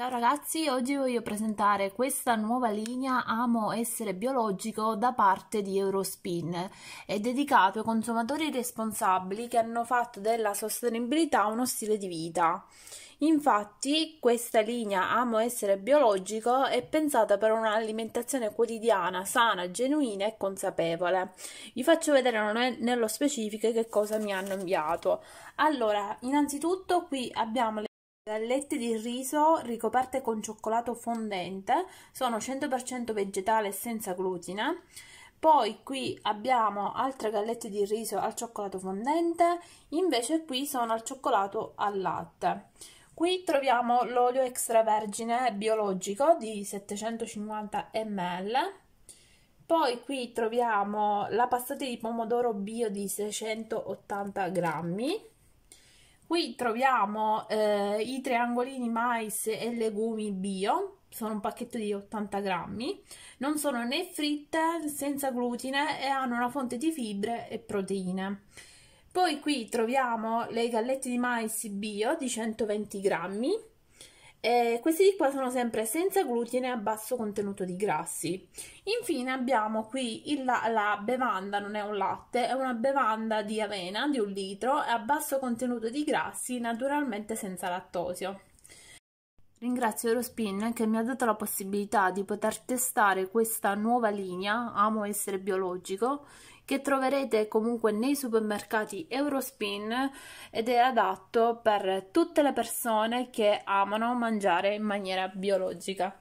Ciao ragazzi, oggi voglio presentare questa nuova linea Amo essere biologico da parte di Eurospin. È dedicato ai consumatori responsabili che hanno fatto della sostenibilità uno stile di vita. Infatti, questa linea Amo essere biologico è pensata per un'alimentazione quotidiana, sana, genuina e consapevole. Vi faccio vedere nello specifico che cosa mi hanno inviato. Allora, innanzitutto qui abbiamo le Gallette di riso ricoperte con cioccolato fondente, sono 100% vegetale senza glutine. Poi qui abbiamo altre gallette di riso al cioccolato fondente, invece qui sono al cioccolato al latte. Qui troviamo l'olio extravergine biologico di 750 ml. Poi qui troviamo la passata di pomodoro bio di 680 grammi Qui troviamo eh, i triangolini mais e legumi bio, sono un pacchetto di 80 grammi, non sono né fritte, senza glutine e hanno una fonte di fibre e proteine. Poi qui troviamo le gallette di mais bio di 120 grammi, eh, questi di qua sono sempre senza glutine e a basso contenuto di grassi. Infine abbiamo qui il, la, la, bevanda, non è un latte, è una bevanda di avena di un litro e a basso contenuto di grassi, naturalmente senza lattosio. Ringrazio Eurospin che mi ha dato la possibilità di poter testare questa nuova linea, amo essere biologico, che troverete comunque nei supermercati Eurospin ed è adatto per tutte le persone che amano mangiare in maniera biologica.